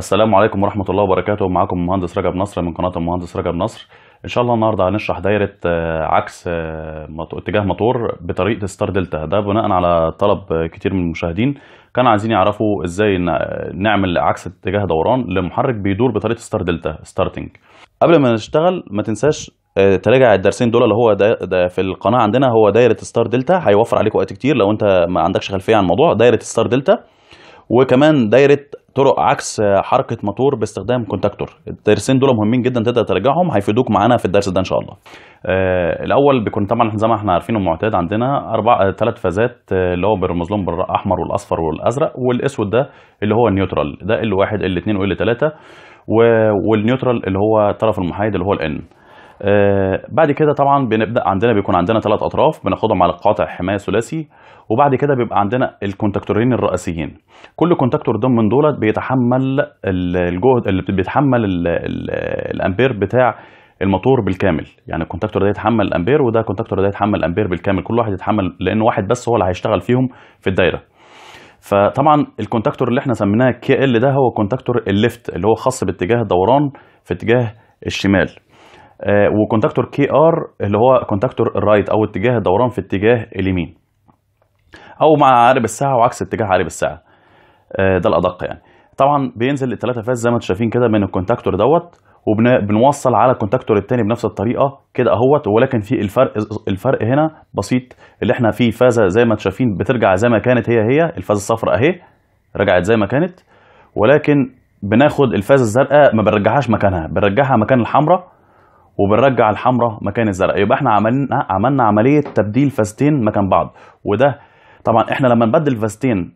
السلام عليكم ورحمة الله وبركاته معاكم المهندس رجب نصر من قناة المهندس رجب نصر ان شاء الله النهاردة هنشرح دايرة آه، عكس آه، اتجاه مطور بطريقة ستار دلتا ده بناء على طلب كتير من المشاهدين كانوا عايزين يعرفوا ازاي نعمل عكس اتجاه دوران لمحرك بيدور بطريقة ستار دلتا ستارتنج قبل ما نشتغل ما تنساش آه، تراجع الدرسين دول اللي هو ده في القناة عندنا هو دايرة ستار دلتا هيوفر عليك وقت كتير لو انت ما عندكش خلفية عن الموضوع دايرة ستار دلتا وكمان دايره طرق عكس حركه موتور باستخدام كونتاكتور الدرسين دول مهمين جدا تقدر ترجعهم هيفيدوك معانا في الدرس ده ان شاء الله آه الاول بيكون طبعا زي ما احنا عارفين المعتاد عندنا اربع ثلاث آه، فازات آه، اللي هو بالرمز لهم بالاحمر والاصفر والازرق والاسود ده اللي هو النيوترال ده ال1 ال2 وال3 والنيوترال اللي هو الطرف المحايد اللي هو الان آه، بعد كده طبعا بنبدا عندنا بيكون عندنا ثلاث اطراف بناخدهم على قاطع حمايه ثلاثي وبعد كده بيبقى عندنا الكونتاكتورين الرئيسيين كل كونتاكتور ده من دولت بيتحمل الجهد اللي بيتحمل الـ الـ الامبير بتاع الموتور بالكامل يعني الكونتاكتور ده يتحمل الامبير وده الكونتاكتور ده يتحمل الامبير بالكامل كل واحد يتحمل لان واحد بس هو اللي هيشتغل فيهم في الدايره فطبعا الكونتاكتور اللي احنا سميناه كي ال ده هو كونتاكتور الليفت اللي هو خاص باتجاه الدوران في اتجاه الشمال آه، وكونتاكتور كي ار اللي هو كونتاكتور الرايت او اتجاه الدوران في اتجاه اليمين او مع عقارب الساعه وعكس اتجاه عقارب الساعه آه، ده الادق يعني طبعا بينزل الثلاثه فاز زي ما انتم شايفين كده من الكونتاكتور دوت وبنوصل على الكونتاكتور الثاني بنفس الطريقه كده اهوت ولكن في الفرق الفرق هنا بسيط اللي احنا في فازه زي ما انتم شايفين بترجع زي ما كانت هي هي الفازه الصفراء اهي رجعت زي ما كانت ولكن بناخد الفازه الزرقاء ما بنرجعهاش مكانها بنرجعها مكان الحمراء وبنرجع الحمراء مكان الزرق يبقى احنا عملنا عملنا عمليه تبديل فازتين مكان بعض وده طبعا احنا لما نبدل فازتين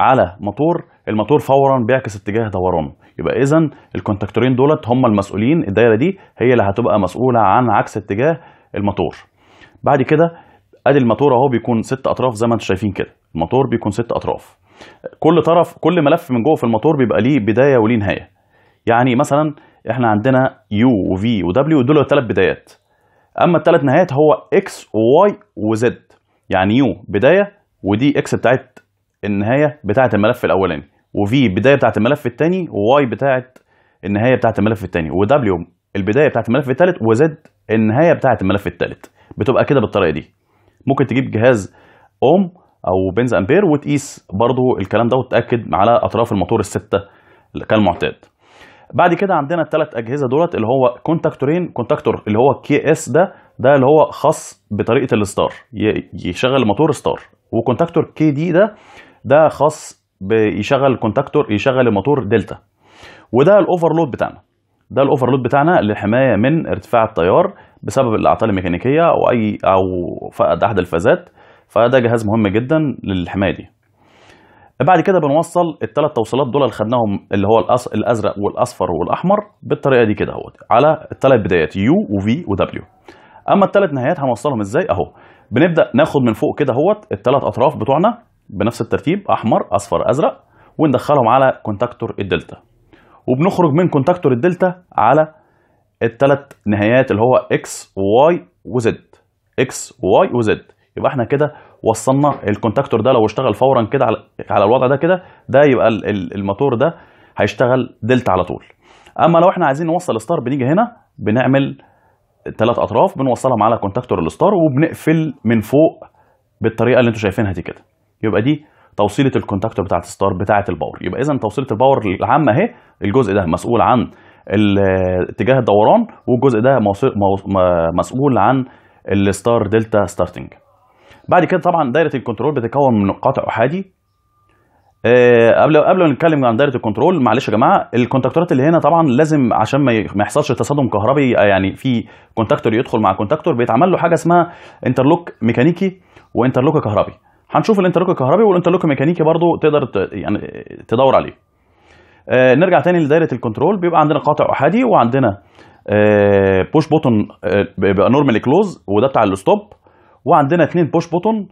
على موتور الموتور فورا بيعكس اتجاه دورانه يبقى اذا الكونتاكتورين دولت هم المسؤولين الدايره دي هي اللي هتبقى مسؤوله عن عكس اتجاه الموتور بعد كده ادي الموتور اهو بيكون ست اطراف زي ما انتم شايفين كده الموتور بيكون ست اطراف كل طرف كل ملف من جوه في الموتور بيبقى ليه بدايه وليه نهايه يعني مثلا احنا عندنا يو وفي ودبليو دول الثلاث بدايات اما الثلاث نهايات هو اكس وواي وزد يعني يو بدايه ودي اكس بتاعت النهايه بتاعت الملف الاولاني وفي بدايه بتاعت الملف الثاني وواي بتاعت النهايه بتاعت الملف الثاني ودبليو البدايه بتاعت الملف الثالث وزد النهايه بتاعت الملف الثالث بتبقى كده بالطريقه دي ممكن تجيب جهاز اوم او بنز امبير وتقيس برضه الكلام ده وتتاكد على اطراف الموتور السته كالمعتاد بعد كده عندنا الثلاث اجهزه دولت اللي هو كونتاكتورين كونتاكتور اللي هو كي اس ده ده اللي هو خاص بطريقه الستار يشغل موتور ستار وكونتاكتور كي دي ده ده خاص بيشغل كونتاكتور يشغل الموتور دلتا وده الاوفرلود بتاعنا ده الاوفرلود بتاعنا للحمايه من ارتفاع التيار بسبب الاعطال الميكانيكيه او اي او فقد احد الفازات فده جهاز مهم جدا للحمايه دي بعد كده بنوصل الثلاث توصيلات دول اللي خدناهم اللي هو الازرق والاصفر والاحمر بالطريقه دي كده اهوت على الثلاث بدايات يو وفي ودبليو اما الثلاث نهايات هنوصلهم ازاي اهو بنبدا ناخد من فوق كده اهوت الثلاث اطراف بتوعنا بنفس الترتيب احمر اصفر ازرق وندخلهم على كونتاكتور الدلتا وبنخرج من كونتاكتور الدلتا على الثلاث نهايات اللي هو اكس واي وزد اكس واي وزد يبقى احنا كده وصلنا الكونتاكتور ده لو اشتغل فورا كده على الوضع ده كده ده يبقى الموتور ده هيشتغل دلتا على طول اما لو احنا عايزين نوصل ستار بنيجي هنا بنعمل ثلاث اطراف بنوصلهم على كونتاكتور الستار وبنقفل من فوق بالطريقه اللي انتم شايفينها دي كده يبقى دي توصيله الكونتاكتور بتاعه الستار بتاعه الباور يبقى اذا توصيله الباور العامه اهي الجزء ده مسؤول عن اتجاه الدوران والجزء ده مسؤول عن الستار دلتا ستارتنج بعد كده طبعا دايره الكنترول بتتكون من قطع احادي أه قبل قبل ما نتكلم عن دايره الكنترول معلش يا جماعه الكونتاكتورات اللي هنا طبعا لازم عشان ما يحصلش تصادم كهربي آه، يعني في كونتاكتور يدخل مع كونتاكتور بيتعمل له حاجه اسمها انترلوك ميكانيكي وانترلوك كهربي هنشوف الانترلوك الكهربي والانترلوك الميكانيكي برضو تقدر يعني تدور عليه أه نرجع تاني لدايره الكنترول بيبقى عندنا قاطع احادي وعندنا أه بوش بوتون بيبقى نورمال كلوز وده بتاع الستوب وعندنا اثنين بوش بوتون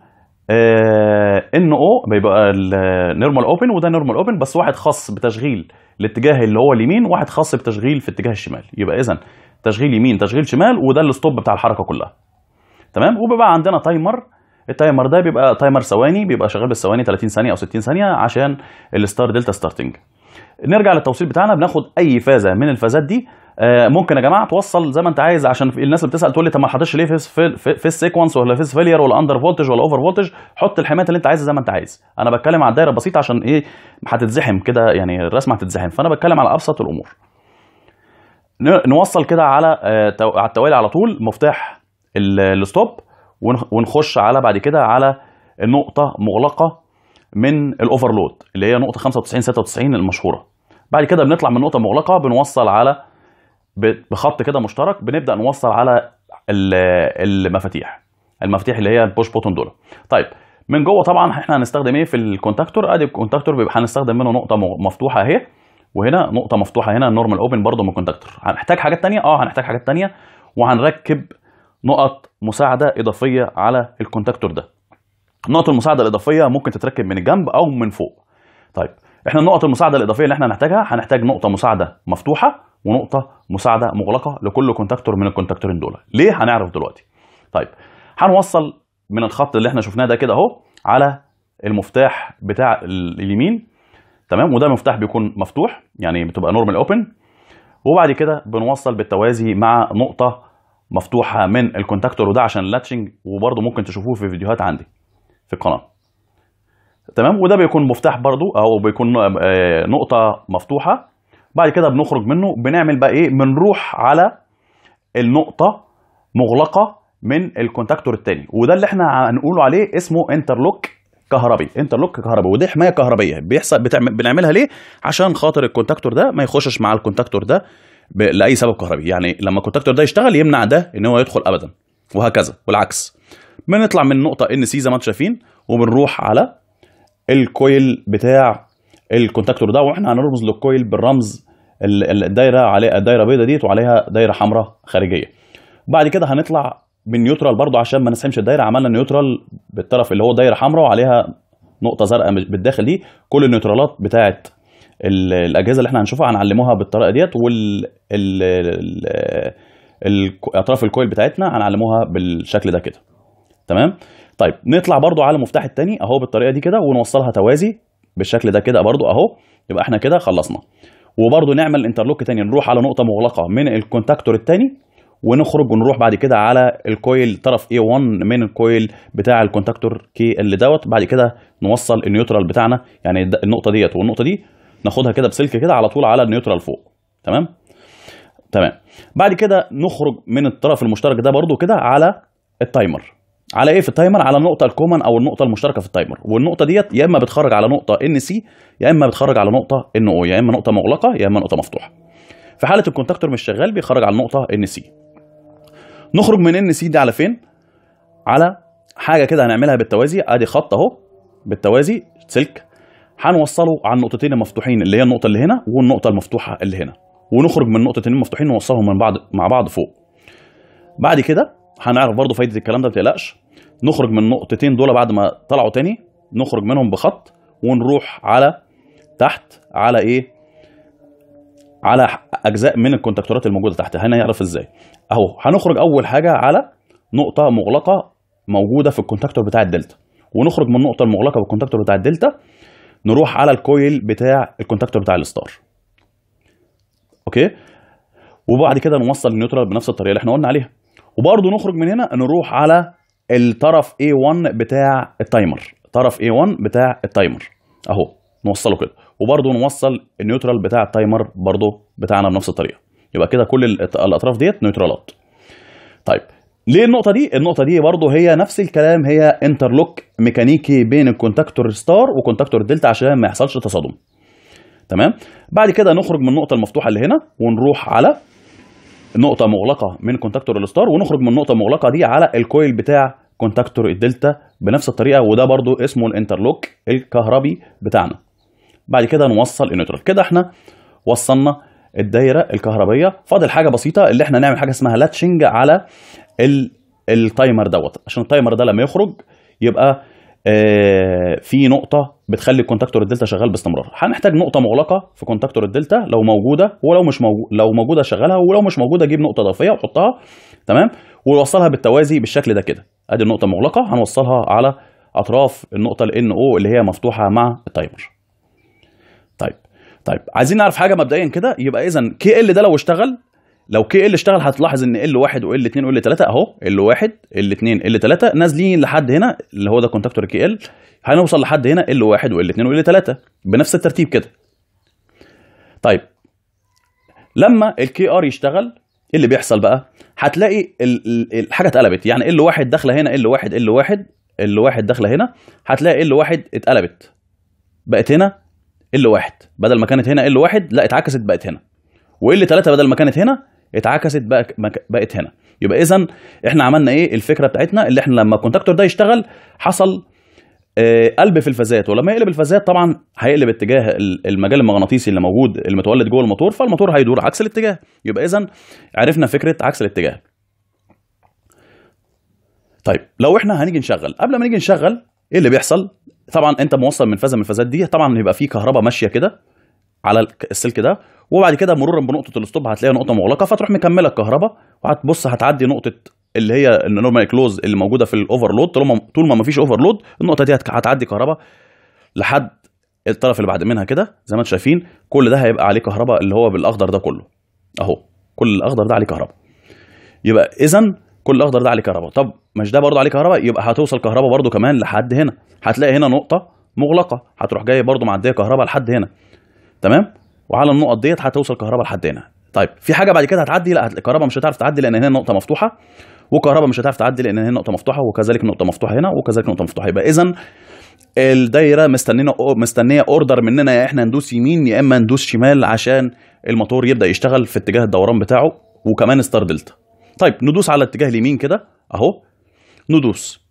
ان او بيبقى النورمال اوبن وده نورمال اوبن بس واحد خاص بتشغيل الاتجاه اللي هو اليمين واحد خاص بتشغيل في اتجاه الشمال يبقى اذا تشغيل يمين تشغيل شمال وده الستوب بتاع الحركه كلها تمام وبيبقى عندنا تايمر التايمر ده بيبقى تايمر ثواني بيبقى شغال بالثواني 30 ثانيه او 60 ثانيه عشان الستار دلتا ستارتنج نرجع للتوصيل بتاعنا بناخد اي فازه من الفازات دي آه، ممكن يا جماعه توصل زي ما انت عايز عشان الناس اللي بتسال تقول لي طب ما حطيتش ليه في في, في السيكونس ولا فيس فيلير ولا اندر فولتج ولا اوفر فولتج حط الحمايات اللي انت عايزها زي ما انت عايز انا بتكلم على الدايره بسيطه عشان ايه هتتزحم كده يعني الرسمه هتتزحم فانا بتكلم على ابسط الامور نوصل كده على آه، على التوالي على طول مفتاح الستوب ونخش على بعد كده على النقطه مغلقه من الاوفرلود اللي هي نقطه 95 96 المشهوره بعد كده بنطلع من نقطه مغلقه بنوصل على بخط كده مشترك بنبدا نوصل على المفاتيح المفاتيح اللي هي البوش بوتون دول طيب من جوه طبعا احنا هنستخدم ايه في الكونتاكتور ادي الكونتاكتور بيبقى هنستخدم منه نقطه مفتوحه اهي وهنا نقطه مفتوحه هنا نورمال اوبن برده من الكونتاكتور هنحتاج حاجات ثانيه اه هنحتاج حاجات ثانيه وهنركب نقط مساعده اضافيه على الكونتاكتور ده نقط المساعده الاضافيه ممكن تتركب من الجنب او من فوق طيب احنا النقط المساعده الاضافيه اللي احنا هنحتاجها هنحتاج نقطه مساعده مفتوحه ونقطه مساعده مغلقه لكل كونتاكتور من الكونتاكتورين دول ليه هنعرف دلوقتي طيب هنوصل من الخط اللي احنا شفناه ده كده اهو على المفتاح بتاع اليمين تمام وده مفتاح بيكون مفتوح يعني بتبقى نورمال اوبن وبعد كده بنوصل بالتوازي مع نقطه مفتوحه من الكونتاكتور وده عشان اللاتشنج وبرده ممكن تشوفوه في فيديوهات عندي في القناه تمام وده بيكون مفتاح برضو او بيكون آه، نقطه مفتوحه بعد كده بنخرج منه بنعمل بقى ايه بنروح على النقطه مغلقه من الكونتاكتور الثاني وده اللي احنا هنقوله عليه اسمه انترلوك كهربي انترلوك كهربي ودي حمايه كهربيه بيحصل بتعمل بنعملها ليه عشان خاطر الكونتاكتور ده ما يخشش مع الكونتاكتور ده لاي سبب كهربي يعني لما الكونتاكتور ده يشتغل يمنع ده ان هو يدخل ابدا وهكذا والعكس بنطلع من نقطه ان سي زي ما انتم شايفين وبنروح على الكويل بتاع الكونتاكتور ده واحنا هنرمز للكويل بالرمز الدايره عليها الدايره بيضاء ديت وعليها دايره حمراء خارجيه بعد كده هنطلع بالنيوترال برضو عشان ما نسحمش الدايره عملنا نيوترال بالطرف اللي هو دايره حمراء وعليها نقطه زرقاء بالداخل دي كل النيوترالات بتاعت الاجهزه اللي احنا هنشوفها هنعلموها بالطريقه ديت وال اطراف الكويل بتاعتنا هنعلموها بالشكل ده كده تمام طيب نطلع برضو على المفتاح التاني اهو بالطريقه دي كده ونوصلها توازي بالشكل ده كده برضو اهو يبقى احنا كده خلصنا وبرضو نعمل انترلوك تاني نروح على نقطه مغلقه من الكونتاكتور التاني ونخرج ونروح بعد كده على الكويل طرف A1 من الكويل بتاع الكونتاكتور كي اللي دوت بعد كده نوصل النيوترال بتاعنا يعني النقطه ديت والنقطه دي ناخدها كده بسلك كده على طول على النيوترال فوق تمام تمام بعد كده نخرج من الطرف المشترك ده برضو كده على التايمر على ايه في التايمر على النقطه الكومن او النقطه المشتركه في التايمر والنقطه ديت يا اما بتخرج على نقطه ان سي يا اما بتخرج على نقطه ان او يا اما نقطه مغلقه يا اما نقطه مفتوحه في حاله الكونتاكتور مش شغال بيخرج على النقطه ان سي نخرج من ان سي دي على فين على حاجه كده هنعملها بالتوازي ادي خط اهو بالتوازي سلك هنوصله على النقطتين المفتوحين اللي هي النقطه اللي هنا والنقطه المفتوحه اللي هنا ونخرج من نقطه اتنين مفتوحين نوصلهم من بعض مع بعض فوق بعد كده هنعرف برضو فايده الكلام ده ما تقلقش نخرج من النقطتين دول بعد ما طلعوا تاني نخرج منهم بخط ونروح على تحت على ايه على اجزاء من الكونتاكتورات الموجوده تحت يعرف ازاي اهو هنخرج اول حاجه على نقطه مغلقه موجوده في الكونتاكتور بتاع الدلتا ونخرج من النقطه المغلقه بالكونتاكتور بتاع الدلتا نروح على الكويل بتاع الكونتاكتور بتاع الستار اوكي وبعد كده نوصل النيوترال بنفس الطريقه اللي احنا قلنا عليها وبرضه نخرج من هنا نروح على الطرف A1 بتاع التايمر طرف A1 بتاع التايمر اهو نوصله كده وبرضه نوصل النيوترال بتاع التايمر برضه بتاعنا بنفس الطريقه يبقى كده كل الاطراف ديت نيوترالات طيب ليه النقطه دي النقطه دي برضه هي نفس الكلام هي انترلوك ميكانيكي بين الكونتاكتور ستار وكونتاكتور دلتا عشان ما يحصلش تصادم تمام بعد كده نخرج من النقطه المفتوحه اللي هنا ونروح على نقطه مغلقه من كونتاكتور الستار ونخرج من النقطه المغلقه دي على الكويل بتاع كونتاكتور الدلتا بنفس الطريقه وده برضو اسمه الانترلوك الكهربي بتاعنا بعد كده نوصل النيوترال كده احنا وصلنا الدايره الكهربيه فاضل حاجه بسيطه اللي احنا نعمل حاجه اسمها لاتشنج على التايمر دوت عشان التايمر ده لما يخرج يبقى في نقطه بتخلي الكونتاكتور الدلتا شغال باستمرار هنحتاج نقطه مغلقه في كونتاكتور الدلتا لو موجوده ولو مش موجودة لو موجوده شغلها ولو مش موجوده جيب نقطه اضافيه وحطها تمام ووصلها بالتوازي بالشكل ده كده ادي النقطه مغلقه هنوصلها على اطراف النقطه ال ان او اللي هي مفتوحه مع التايمر طيب طيب عايزين نعرف حاجه مبدئيا كده يبقى اذا كي ال ده لو اشتغل لو كي ال اشتغل هتلاحظ ان ال1 وال2 وال3 اهو ال1 ال2 ال3 نازلين لحد هنا اللي هو ده كونتاكتور كي ال هنوصل لحد هنا ال1 وال2 وال3 بنفس الترتيب كده طيب لما الكي ار يشتغل ايه اللي بيحصل بقى هتلاقي الحاجه اتقلبت يعني ال1 داخله هنا ال1 ال1 ال1 داخله هنا هتلاقي ال1 اتقلبت بقت هنا ال1 بدل ما كانت هنا ال1 لا اتعكست بقت هنا وال3 بدل ما كانت هنا اتعكست بقى بقت هنا يبقى اذا احنا عملنا ايه الفكره بتاعتنا اللي احنا لما الكونتاكتور ده يشتغل حصل آه، قلب في الفازات ولما يقلب الفازات طبعا هيقلب اتجاه المجال المغناطيسي اللي موجود المتولد جوه الموتور فالموتور هيدور عكس الاتجاه يبقى اذا عرفنا فكره عكس الاتجاه طيب لو احنا هنيجي نشغل قبل ما نيجي نشغل ايه اللي بيحصل طبعا انت موصل من فازه من الفازات دي طبعا هيبقى في كهرباء ماشيه كده على السلك ده وبعد كده مرورا بنقطه الاستوب هتلاقي نقطه مغلقه فتروح مكمله الكهرباء وهتبص هتعدي نقطه اللي هي النورمال كلوز اللي موجوده في الاوفرلود ما طول ما مفيش اوفرلود النقطه دي هتعدي كهرباء لحد الطرف اللي بعد منها كده زي ما انتم شايفين كل ده هيبقى عليه كهرباء اللي هو بالاخضر ده كله اهو كل الاخضر ده عليه كهرباء يبقى اذا كل الاخضر ده عليه كهرباء طب مش ده برضه عليه كهرباء يبقى هتوصل كهرباء برضه كمان لحد هنا هتلاقي هنا نقطه مغلقه هتروح جاي برضه معديه كهرباء لحد هنا تمام وعلى النقط ديت هتوصل كهرباء لحد هنا طيب في حاجه بعد كده هتعدي لا الكهرباء مش هتعرف تعدي لان هنا نقطه مفتوحه وكهرباء مش هتعرف تعدي لان هنا نقطه مفتوحه وكذلك نقطه مفتوحه هنا وكذلك نقطه مفتوحه يبقى اذا الدايره مستنينا مستنيه اوردر مننا يا احنا ندوس يمين يا اما ندوس شمال عشان الموتور يبدا يشتغل في اتجاه الدوران بتاعه وكمان ستار دلتا طيب ندوس على اتجاه اليمين كده اهو ندوس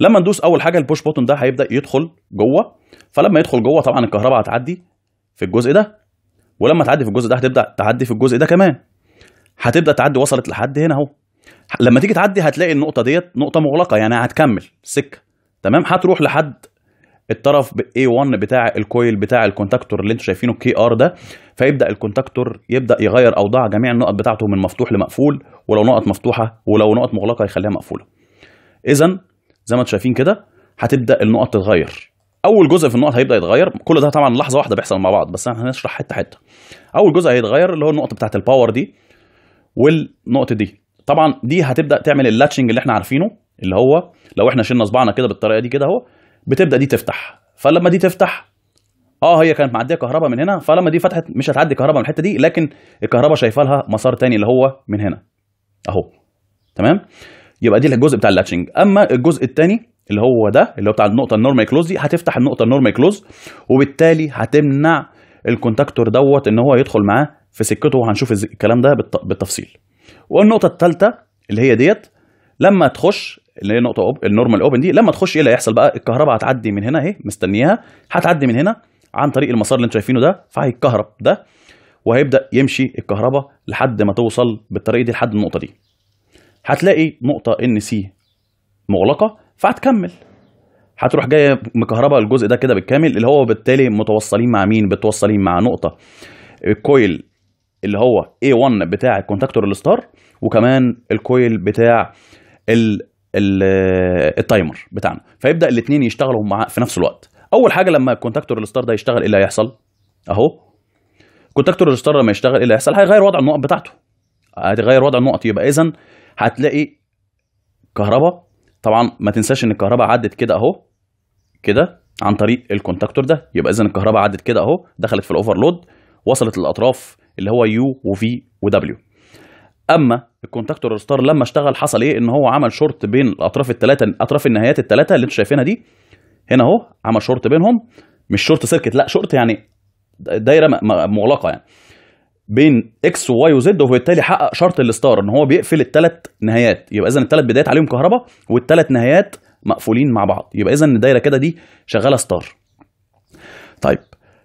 لما ندوس اول حاجه البوش بوتون ده هيبدا يدخل جوه فلما يدخل جوه طبعا الكهرباء هتعدي في الجزء ده ولما تعدي في الجزء ده هتبدا تعدي في الجزء ده كمان هتبدا تعدي وصلت لحد هنا اهو لما تيجي تعدي هتلاقي النقطه ديت نقطه مغلقه يعني هتكمل سكه تمام هتروح لحد الطرف A1 بتاع الكويل بتاع الكونتاكتور اللي انتوا شايفينه الكي ار ده فيبدا الكونتاكتور يبدا يغير اوضاع جميع النقط بتاعته من مفتوح لمقفول ولو نقط مفتوحه ولو نقط مغلقه يخليها مقفوله اذا زي ما انتوا شايفين كده هتبدا النقط تتغير اول جزء في النقط هيبدا يتغير كل ده طبعا لحظه واحده بيحصل مع بعض بس احنا هنشرح حته حته اول جزء هيتغير اللي هو النقطه بتاعه الباور دي والنقطه دي طبعا دي هتبدا تعمل اللاتشنج اللي احنا عارفينه اللي هو لو احنا شلنا صباعنا كده بالطريقه دي كده اهو بتبدا دي تفتح فلما دي تفتح اه هي كانت معديه كهرباء من هنا فلما دي فتحت مش هتعدي كهرباء من الحته دي لكن الكهرباء شايفه لها مسار تاني اللي هو من هنا اهو تمام يبقى دي الجزء بتاع اللاتشنج اما الجزء الثاني اللي هو ده اللي هو بتاع النقطه النورمال كلوز دي هتفتح النقطه النورمال كلوز وبالتالي هتمنع الكونتاكتور دوت ان هو يدخل معاه في سكته وهنشوف الكلام ده بالتفصيل والنقطه الثالثه اللي هي ديت لما تخش اللي هي نقطه النورمال اوبن دي لما تخش ايه اللي هيحصل بقى الكهرباء هتعدي من هنا اهي مستنياها هتعدي من هنا عن طريق المسار اللي انتم شايفينه ده فهيتكهرب ده وهيبدا يمشي الكهرباء لحد ما توصل بالطريقه دي لحد النقطه دي هتلاقي نقطه ان سي مغلقه فهتكمل هتروح جايه مكهربه الجزء ده كده بالكامل اللي هو بالتالي متوصلين مع مين متوصلين مع نقطه الكويل اللي هو A1 بتاع الكونتاكتور الستار وكمان الكويل بتاع ال ال التايمر بتاعنا فيبدا الاثنين يشتغلوا مع في نفس الوقت اول حاجه لما الكونتاكتور الستار ده يشتغل ايه اللي هيحصل اهو الكونتاكتور الستار لما يشتغل ايه اللي هيحصل هيغير وضع النقط بتاعته هتغير وضع النقط يبقى اذا هتلاقي كهرباء طبعا ما تنساش ان الكهرباء عدت كده اهو كده عن طريق الكونتاكتور ده يبقى اذا الكهرباء عدت كده اهو دخلت في الاوفرلود وصلت للاطراف اللي هو يو وفي ودبليو اما الكونتاكتور ستار لما اشتغل حصل ايه ان هو عمل شورت بين الاطراف الثلاثه اطراف النهايات الثلاثه اللي انتم شايفينها دي هنا اهو عمل شورت بينهم مش شورت سيركت لا شورت يعني دايره مغلقه يعني بين اكس وواي وزد وبالتالي حقق شرط الستار ان هو بيقفل الثلاث نهايات يبقى اذا الثلاث بدايات عليهم كهرباء والثلاث نهايات مقفولين مع بعض يبقى اذا الدايره كده دي شغاله ستار طيب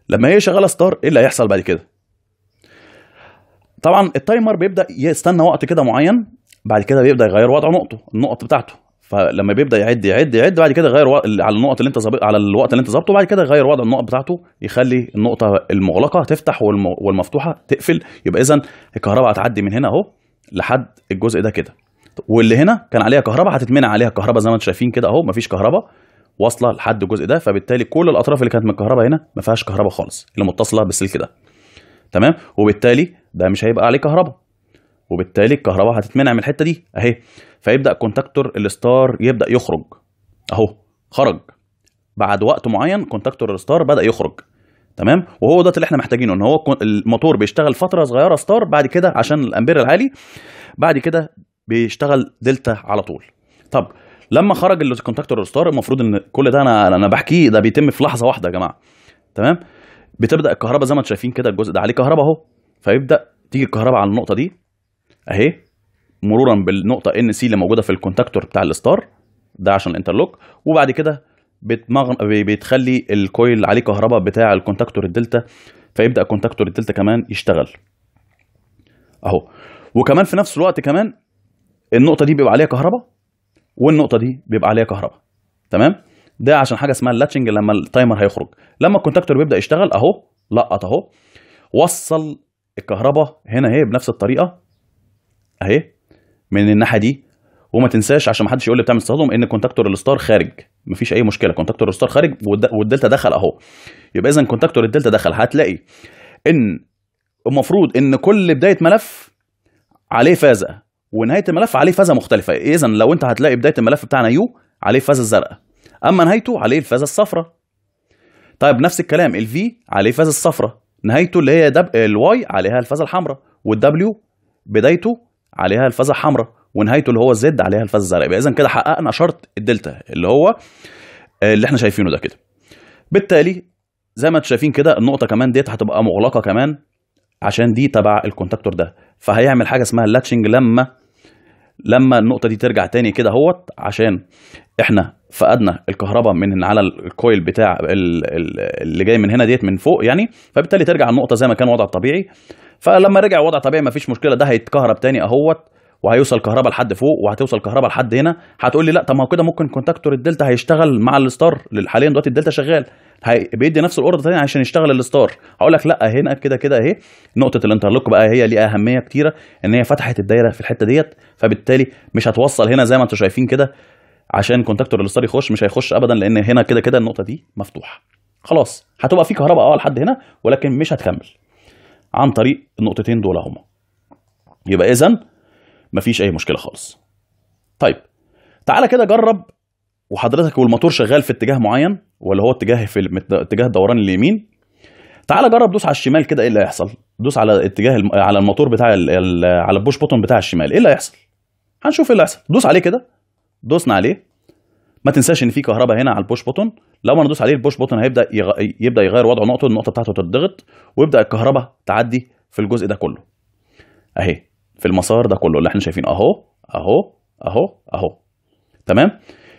لما هي شغاله ستار ايه اللي هيحصل بعد كده طبعا التايمر بيبدا يستنى وقت كده معين بعد كده بيبدا يغير وضع نقطه النقط بتاعته فلما بيبدا يعد يعد يعد بعد كده غير على النقط اللي انت ظابط على الوقت اللي انت ظابطه وبعد كده غير وضع النقط بتاعته يخلي النقطه المغلقه تفتح والم... والمفتوحه تقفل يبقى اذا الكهرباء هتعدي من هنا اهو لحد الجزء ده كده واللي هنا كان عليها كهرباء هتتمنع عليها الكهرباء زي ما انتم شايفين كده اهو مفيش كهرباء واصله لحد الجزء ده فبالتالي كل الاطراف اللي كانت من الكهرباء هنا ما فيهاش كهرباء خالص اللي متصله بالسلك ده تمام وبالتالي ده مش هيبقى عليه كهرباء وبالتالي الكهرباء هتتمنع من الحته دي اهي فيبدا كونتاكتور الستار يبدا يخرج اهو خرج بعد وقت معين كونتاكتور الستار بدا يخرج تمام وهو ده اللي احنا محتاجينه ان هو الموتور بيشتغل فتره صغيره ستار بعد كده عشان الامبير العالي بعد كده بيشتغل دلتا على طول طب لما خرج الكونتاكتور الستار المفروض ان كل ده انا انا بحكيه ده بيتم في لحظه واحده يا جماعه تمام بتبدا الكهرباء زي ما انتم شايفين كده الجزء ده عليه كهرباء اهو فيبدا تيجي الكهرباء على النقطه دي اهي مرورا بالنقطه ان سي اللي موجوده في الكونتاكتور بتاع الستار ده عشان الانترلوك وبعد كده بتمغن... بتخلي الكويل عليه كهرباء بتاع الكونتاكتور الدلتا فيبدا الكونتاكتور الدلتا كمان يشتغل اهو وكمان في نفس الوقت كمان النقطه دي بيبقى عليها كهرباء والنقطه دي بيبقى عليها كهرباء تمام ده عشان حاجه اسمها اللاتشنج لما التايمر هيخرج لما الكونتاكتور بيبدا يشتغل اهو لقط اهو وصل الكهرباء هنا اهي بنفس الطريقه اهي من الناحيه دي وما تنساش عشان ما حدش يقول لي بتعمل استخدام ان كونتاكتور الستار خارج مفيش اي مشكله كونتاكتور الستار خارج والدلتا دخل اهو يبقى اذا كونتاكتور الدلتا دخل هتلاقي ان المفروض ان كل بدايه ملف عليه فازه ونهايه الملف عليه فازه مختلفه اذا لو انت هتلاقي بدايه الملف بتاعنا يو عليه فازه الزرقاء اما نهايته عليه الفازه الصفراء طيب نفس الكلام الفي عليه فازه الصفراء نهايته اللي هي الواي عليها الفازه الحمراء والدبليو بدايته عليها الفازه حمراء ونهايته اللي هو زد عليها الفازه الزرقاء اذا كده حققنا شرط الدلتا اللي هو آه، اللي احنا شايفينه ده كده بالتالي زي ما انتم شايفين كده النقطه كمان ديت هتبقى مغلقه كمان عشان دي تبع الكونتاكتور ده فهيعمل حاجه اسمها اللاتشنج لما لما النقطه دي ترجع تاني كده اهوت عشان احنا فقدنا الكهرباء من على الكويل بتاع اللي جاي من هنا ديت من فوق يعني فبالتالي ترجع النقطه زي ما كان وضع طبيعي فلما رجع وضع طبيعي مفيش مشكله ده هيتكهرب تاني اهوت وهيوصل كهرباء لحد فوق وهتوصل كهرباء لحد هنا هتقول لي لا طب ما هو كده ممكن كونتاكتور الدلتا هيشتغل مع الستار حاليا دلوقتي الدلتا شغال هي... بيدي نفس الاوردر تاني عشان يشتغل الستار هقول لك لا هنا كده كده اهي نقطه الانترلوك بقى هي ليها اهميه كتيره ان هي فتحت الدايره في الحته ديت فبالتالي مش هتوصل هنا زي ما انتم شايفين كده عشان كونتاكتور الستار يخش مش هيخش ابدا لان هنا كده كده النقطه دي مفتوحه خلاص هتبقى في كهرباء اه لحد هنا ولكن مش هتكمل عن طريق النقطتين دول هما يبقى اذا مفيش اي مشكله خالص طيب تعالى كده جرب وحضرتك والموتور شغال في اتجاه معين ولا هو اتجاه في اتجاه الدوران اليمين تعالى جرب دوس على الشمال كده ايه اللي هيحصل دوس على اتجاه على الموتور بتاع على البوش بوتون بتاع الشمال ايه اللي هيحصل هنشوف ايه اللي هيحصل دوس عليه كده دوسنا عليه ما تنساش ان في كهرباء هنا على البوش بوتون لو انا دوس عليه البوش بوتون هيبدا يغ... يبدا يغير وضعه نقطه النقطه بتاعته تتضغط ويبدا الكهرباء تعدي في الجزء ده كله اهي في المسار ده كله اللي احنا شايفينه اهو اهو اهو اهو تمام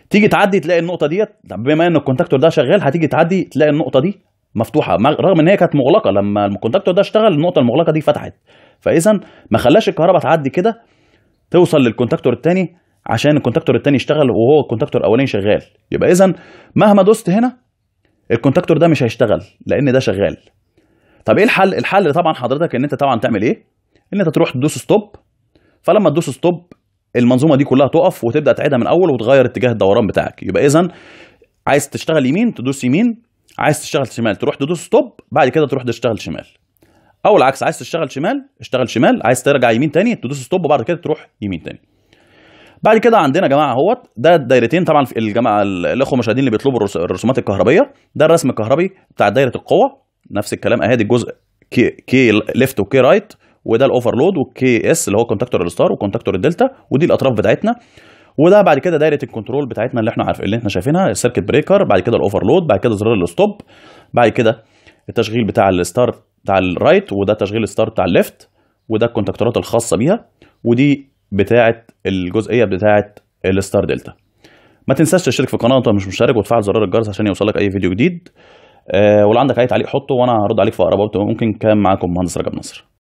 تيجي تعدي تلاقي النقطه ديت بما ان الكونتاكتور ده شغال هتيجي تعدي تلاقي النقطه دي مفتوحه رغم ان هي كانت مغلقه لما الكونتاكتور ده اشتغل النقطه المغلقه دي فتحت فاذا ما خلاش الكهرباء تعدي كده توصل للكونتاكتور الثاني عشان الكونتاكتور الثاني يشتغل وهو الكونتاكتور الاولاني شغال يبقى اذا مهما دوست هنا الكونتاكتور ده مش هيشتغل لان ده شغال طب ايه الحل الحل طبعا حضرتك ان انت طبعا تعمل ايه ان انت تروح تدوس ستوب فلما تدوس ستوب المنظومه دي كلها تقف وتبدا تعيدها من اول وتغير اتجاه الدوران بتاعك يبقى اذا عايز تشتغل يمين تدوس يمين عايز تشتغل شمال تروح تدوس ستوب بعد كده تروح تشتغل شمال او العكس عايز تشتغل شمال اشتغل شمال عايز ترجع يمين تاني تدوس ستوب وبعد كده تروح يمين تاني بعد كده عندنا يا جماعه اهوت ده الدايرتين طبعا في الجماعه الاخوه المشاهدين اللي بيطلبوا الرسومات الكهربيه ده الرسم الكهربي بتاع دايره القوه نفس الكلام اهي الجزء كي, كي ليفت وكي رايت وده الاوفرلود والكي اس اللي هو كونتاكتور الستار وكونتاكتور الدلتا ودي الاطراف بتاعتنا وده بعد كده دايره الكنترول بتاعتنا اللي احنا عارف اللي احنا شايفينها السيركت بريكر بعد كده الاوفرلود بعد كده زرار الستوب بعد كده التشغيل بتاع الستار بتاع الرايت وده تشغيل الستار بتاع الليفت وده الكونتاكتورات الخاصه بيها ودي بتاعه الجزئيه بتاعه الستار دلتا ما تنساش تشترك في القناه وانت مش مشترك وتفعل زرار الجرس عشان يوصلك اي فيديو جديد أه ولو عندك اي تعليق حطه وانا هرد عليك في اقرب وقت ممكن كان معاكم مهندس رجب نصر